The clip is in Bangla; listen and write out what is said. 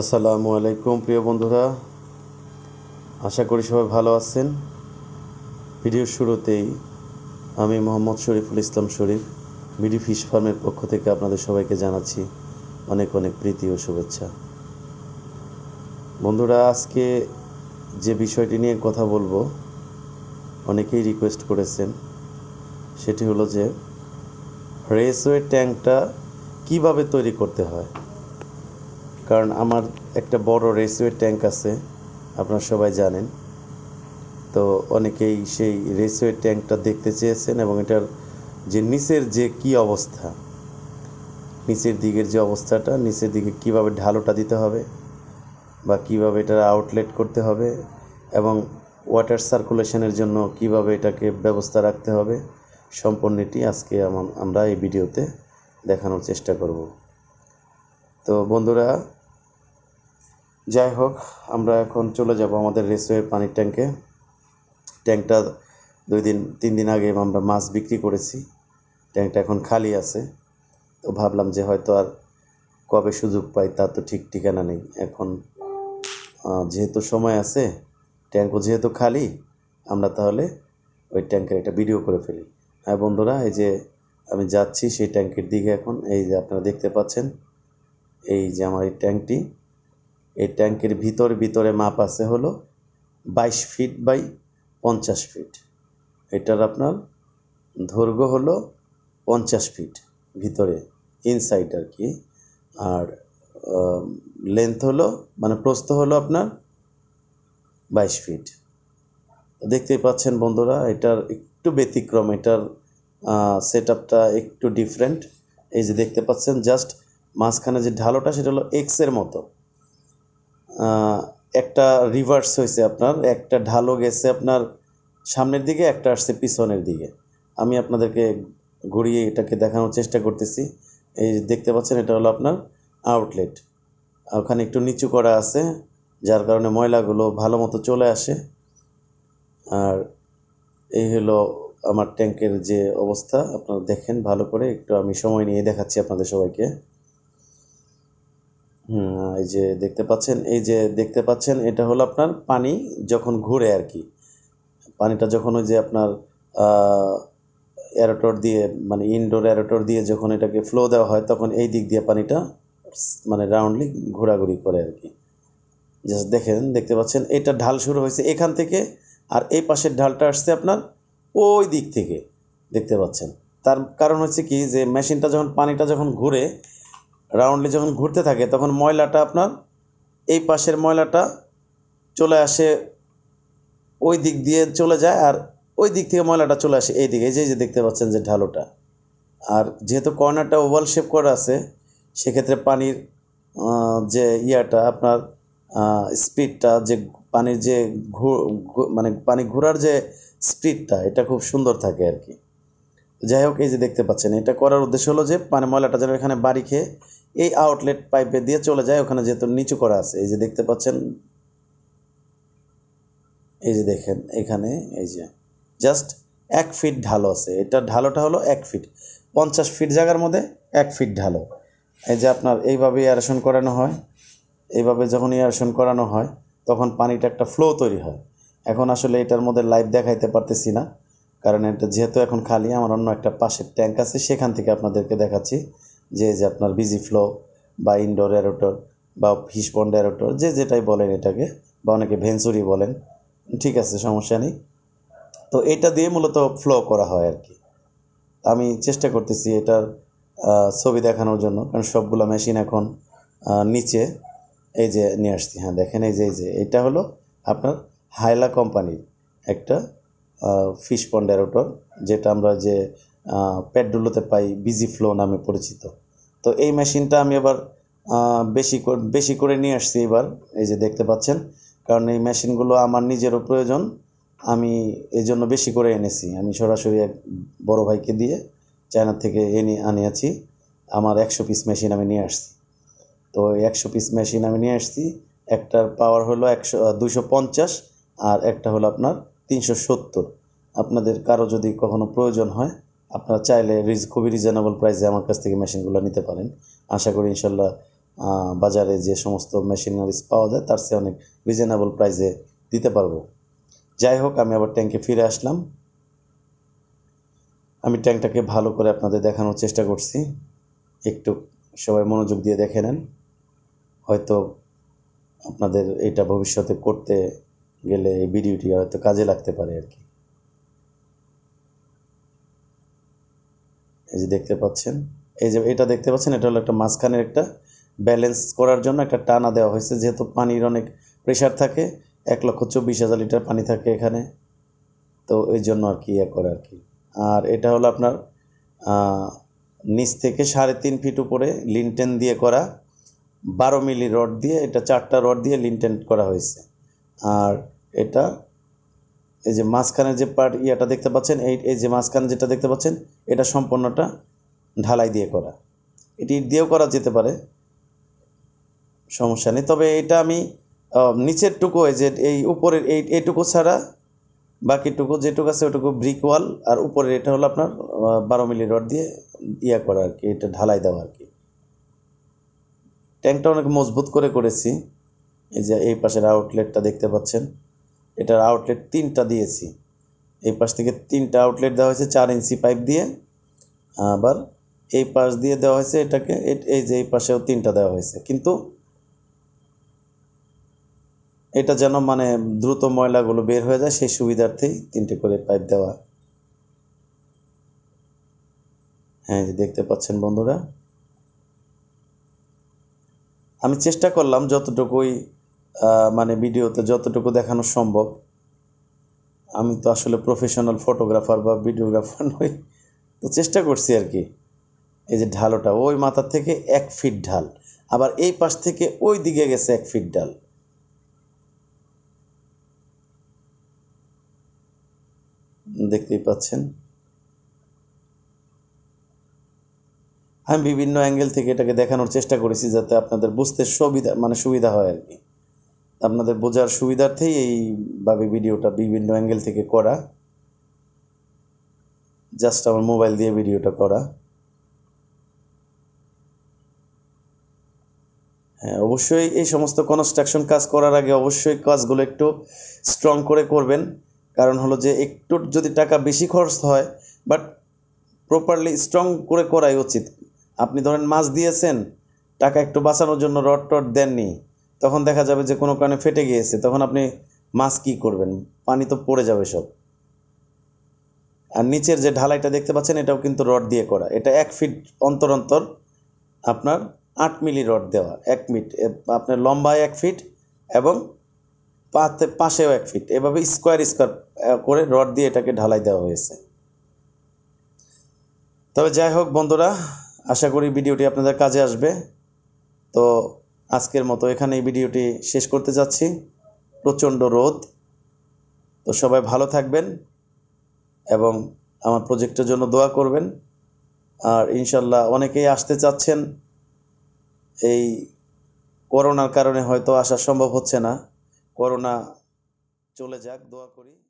আসসালামু আলাইকুম প্রিয় বন্ধুরা আশা করি সবাই ভালো আছেন ভিডিওর শুরুতেই আমি মোহাম্মদ শরীফুল ইসলাম শরীফ বিডি ফিশ ফার্মের পক্ষ থেকে আপনাদের সবাইকে জানাচ্ছি অনেক অনেক প্রীতি ও শুভেচ্ছা বন্ধুরা আজকে যে বিষয়টি নিয়ে কথা বলবো অনেকেই রিকোয়েস্ট করেছেন সেটি হলো যে রেসওয়ে ট্যাঙ্কটা কিভাবে তৈরি করতে হয় কারণ আমার একটা বড় রেসওয়ে ট্যাঙ্ক আছে আপনারা সবাই জানেন তো অনেকেই সেই রেসওয়ে ট্যাঙ্কটা দেখতে চেয়েছেন এবং এটার যে নিচের যে কি অবস্থা নিচের দিকের যে অবস্থাটা নিচের দিকে কিভাবে ঢালোটা দিতে হবে বা কিভাবে এটার আউটলেট করতে হবে এবং ওয়াটার সার্কুলেশনের জন্য কিভাবে এটাকে ব্যবস্থা রাখতে হবে সম্পূর্ণটি আজকে আমরা এই ভিডিওতে দেখানোর চেষ্টা করব তো বন্ধুরা যাই হোক আমরা এখন চলে যাব আমাদের রেসওয়ে পানির ট্যাঙ্কে ট্যাঙ্কটা দুই দিন তিন দিন আগে আমরা মাছ বিক্রি করেছি ট্যাঙ্কটা এখন খালি আছে তো ভাবলাম যে হয়তো আর কবে সুযোগ পাই তা তো ঠিক ঠিকানা নেই এখন যেহেতু সময় আছে ট্যাঙ্কও যেহেতু খালি আমরা তাহলে ওই ট্যাঙ্কের একটা ভিডিও করে ফেলি হ্যাঁ বন্ধুরা এই যে আমি যাচ্ছি সেই ট্যাঙ্কের দিকে এখন এই যে আপনারা দেখতে পাচ্ছেন এই যে আমার এই ট্যাঙ্কটি এই ট্যাঙ্কের ভিতর ভিতরে মাপ আছে হলো বাইশ ফিট বাই পঞ্চাশ ফিট এটার আপনার দৈর্ঘ্য হলো পঞ্চাশ ফিট ভিতরে ইনসাইড আর কি আর লেন্থ হলো মানে প্রস্থ হলো আপনার বাইশ ফিট দেখতেই পাচ্ছেন বন্ধুরা এটার একটু ব্যতিক্রম এটার সেট আপটা একটু ডিফারেন্ট এই যে দেখতে পাচ্ছেন জাস্ট মাঝখানে যে ঢালোটা সেটা হলো এক্সের মতো একটা রিভার্স হয়েছে আপনার একটা ঢালো গেছে আপনার সামনের দিকে একটা আসছে পিছনের দিকে আমি আপনাদেরকে ঘুরিয়ে এটাকে দেখানোর চেষ্টা করতেছি এই দেখতে পাচ্ছেন এটা হলো আপনার আউটলেট ওখানে একটু নিচু করা আছে যার কারণে ময়লাগুলো ভালো মতো চলে আসে আর এই হলো আমার ট্যাঙ্কের যে অবস্থা আপনারা দেখেন ভালো করে একটু আমি সময় নিয়ে দেখাচ্ছি আপনাদের সবাইকে এই যে দেখতে পাচ্ছেন এই যে দেখতে পাচ্ছেন এটা হলো আপনার পানি যখন ঘুরে আর কি পানিটা যখন ওই যে আপনার অ্যারোটর দিয়ে মানে ইনডোর অ্যারোটর দিয়ে যখন এটাকে ফ্লো দেওয়া হয় তখন এই দিক দিয়ে পানিটা মানে রাউন্ডলি ঘোরাঘুরি করে আর কি জাস্ট দেখেন দেখতে পাচ্ছেন এটা ঢাল শুরু হয়েছে এখান থেকে আর এই পাশের ঢালটা আসছে আপনার ওই দিক থেকে দেখতে পাচ্ছেন তার কারণ হচ্ছে কি যে মেশিনটা যখন পানিটা যখন ঘুরে রাউন্ডলি যখন ঘুরতে থাকে তখন ময়লাটা আপনার এই পাশের ময়লাটা চলে আসে ওই দিক দিয়ে চলে যায় আর ওই দিক থেকে ময়লাটা চলে আসে এই দিকে যে যে দেখতে পাচ্ছেন যে ঢালোটা আর যেহেতু কর্নারটা ওভাল শেপ করা আছে সেক্ষেত্রে পানির যে ইয়াটা আপনার স্পিডটা যে পানির যে ঘু মানে পানি ঘোরার যে স্পিডটা এটা খুব সুন্দর থাকে আর কি যাই হোক এই যে দেখতে পাচ্ছেন এটা করার উদ্দেশ্য হলো যে পানি ময়লাটা যেন এখানে বাড়ি খেয়ে এই আউটলেট পাইপে দিয়ে চলে যায় ওখানে যেহেতু নিচু করা আছে এই যে দেখতে পাচ্ছেন এই যে দেখেন এখানে এই যে জাস্ট এক ফিট ঢালো আছে এটা ঢালোটা হলো এক ফিট পঞ্চাশ ফিট জায়গার মধ্যে এক ফিট ঢালো এই যে আপনার এইভাবে এয়ারেশন করানো হয় এইভাবে যখন এয়ারেশন করানো হয় তখন পানিটা একটা ফ্লো তৈরি হয় এখন আসলে এটার মধ্যে লাইভ দেখাইতে পারতেছি না কারণ এটা যেহেতু এখন খালি আমার অন্য একটা পাশের ট্যাঙ্ক আছে সেখান থেকে আপনাদেরকে দেখাচ্ছি যে যে আপনার বিজি ফ্লো বা ইনডোর অ্যারোটর বা হিসপন্ড অ্যারোটর যে যেটাই বলেন এটাকে বা অনেকে ভেঞ্চুরি বলেন ঠিক আছে সমস্যা নেই তো এটা দিয়ে মূলত ফ্লো করা হয় আর কি আমি চেষ্টা করতেছি এটার ছবি দেখানোর জন্য কারণ সবগুলো মেশিন এখন নিচে এই যে নিয়ে আসছি হ্যাঁ দেখেন এই যে এই যে এটা হলো আপনার হাইলা কোম্পানির একটা ফিশ পন্ড অ্যারোটর যেটা আমরা যে প্যাডডুলোতে পাই বিজি ফ্লো নামে পরিচিত তো এই মেশিনটা আমি এবার বেশি বেশি করে নিয়ে আসছি এবার এই যে দেখতে পাচ্ছেন কারণ এই মেশিনগুলো আমার নিজেরও প্রয়োজন আমি এই জন্য বেশি করে এনেছি আমি সরাসরি এক বড়ো ভাইকে দিয়ে চায়নার থেকে এনে আনিয়েছি আমার একশো পিস মেশিন আমি নিয়ে আসছি তো একশো পিস মেশিন আমি নিয়ে আসছি একটার পাওয়ার হলো একশো দুশো পঞ্চাশ আর একটা হলো আপনার তিনশো সত্তর আপনাদের কারো যদি কখনো প্রয়োজন হয় আপনারা চাইলে খুবই রিজনেবল প্রাইসে আমার কাছ থেকে মেশিনগুলো নিতে পারেন আশা করি ইনশাল্লাহ বাজারে যে সমস্ত মেশিনারিজ পাওয়া যায় তার চেয়ে অনেক রিজনেবল প্রাইসে দিতে পারবো যাই হোক আমি আবার ট্যাঙ্কে ফিরে আসলাম আমি ট্যাঙ্কটাকে ভালো করে আপনাদের দেখানোর চেষ্টা করছি একটু সবাই মনোযোগ দিয়ে দেখে নেন হয়তো আপনাদের এটা ভবিষ্যতে করতে গেলে এই ভিডিওটি হয়তো কাজে লাগতে পারে আর কি এই যে দেখতে পাচ্ছেন এই যে এটা দেখতে পাচ্ছেন এটা হলো একটা মাঝখানের একটা ব্যালেন্স করার জন্য একটা টানা দেওয়া হয়েছে যেহেতু পানির অনেক প্রেশার থাকে এক লক্ষ চব্বিশ হাজার লিটার পানি থাকে এখানে তো এই জন্য আর কি ইয়ে করে আর কি আর এটা হলো আপনার নিচ থেকে সাড়ে তিন ফিট উপরে লিনটেন দিয়ে করা বারো মিলি রড দিয়ে এটা চারটা রড দিয়ে লিনটেন করা হয়েছে আর এটা এই যে মাঝখানের যে পার্ট ইয়াটা দেখতে পাচ্ছেন এই এই যে মাঝখানে যেটা দেখতে পাচ্ছেন এটা সম্পূর্ণটা ঢালাই দিয়ে করা এটি দিয়েও করা যেতে পারে সমস্যা নেই তবে এটা আমি নিচের টুকু যে এই উপরের এই এইটুকু ছাড়া বাকিটুকু যেটুকু আছে ওটুকু ব্রিক ওয়াল আর উপরের এটা হলো আপনার বারো মিলি রড দিয়ে ইয়া করা আর কি এটা ঢালাই দেওয়া আর কি ট্যাঙ্কটা অনেক মজবুত করে করেছি এই যে এই পাশের আউটলেটটা দেখতে পাচ্ছেন এটার আউটলেট তিনটা দিয়েছি এই পাশ থেকে তিনটা আউটলেট দেওয়া হয়েছে চার ইঞ্চি পাইপ দিয়ে আবার এই পাশ দিয়ে দেওয়া হয়েছে এটাকে এই যে এই পাশেও তিনটা দেওয়া হয়েছে কিন্তু এটা যেন মানে দ্রুত ময়লাগুলো বের হয়ে যায় সেই সুবিধার্থেই তিনটে করে পাইপ দেওয়া হ্যাঁ যে দেখতে পাচ্ছেন বন্ধুরা আমি চেষ্টা করলাম যতটুকুই মানে ভিডিওতে যতটুকু দেখানো সম্ভব আমি তো আসলে প্রফেশনাল ফটোগ্রাফার বা ভিডিওগ্রাফার নই তো চেষ্টা করছি আর কি এই যে ঢালোটা ওই মাথার থেকে এক ফিট ঢাল আবার এই পাশ থেকে ওই দিকে গেছে এক ফিট ঢাল দেখতেই পাচ্ছেন আমি বিভিন্ন অ্যাঙ্গেল থেকে এটাকে দেখানোর চেষ্টা করেছি যাতে আপনাদের বুঝতে সুবিধা মানে সুবিধা হয় আর কি আপনাদের বোঝার সুবিধার্থেই এইভাবে ভিডিওটা বিভিন্ন অ্যাঙ্গেল থেকে করা জাস্ট আমার মোবাইল দিয়ে ভিডিওটা করা হ্যাঁ অবশ্যই এই সমস্ত কনস্ট্রাকশন কাজ করার আগে অবশ্যই কাজগুলো একটু স্ট্রং করে করবেন কারণ হলো যে একটু যদি টাকা বেশি খরচ হয় বাট প্রপারলি স্ট্রং করে করাই উচিত আপনি ধরেন মাছ দিয়েছেন টাকা একটু বাঁচানোর জন্য রড টড দেননি তখন দেখা যাবে যে কোনো কারণে ফেটে গিয়েছে তখন আপনি মাছ কী করবেন পানি তো পড়ে যাবে সব আর নিচের যে ঢালাইটা দেখতে পাচ্ছেন এটাও কিন্তু রড দিয়ে করা এটা এক ফিট অন্তর অন্তর আপনার আট মিলি রড দেওয়া এক মিট আপনার লম্বায় এক ফিট এবং পাতে পাশেও এক ফিট এভাবে স্কোয়ার স্কোয়ার করে রড দিয়ে এটাকে ঢালাই দেওয়া হয়েছে তবে যাই হোক বন্ধুরা আশা করি ভিডিওটি আপনাদের কাজে আসবে তো আজকের মতো এখানে এই ভিডিওটি শেষ করতে যাচ্ছি প্রচণ্ড রোদ তো সবাই ভালো থাকবেন এবং আমার প্রজেক্টের জন্য দোয়া করবেন আর ইনশাল্লাহ অনেকেই আসতে চাচ্ছেন এই করোনার কারণে হয়তো আসা সম্ভব হচ্ছে না করোনা চলে যাক দোয়া করি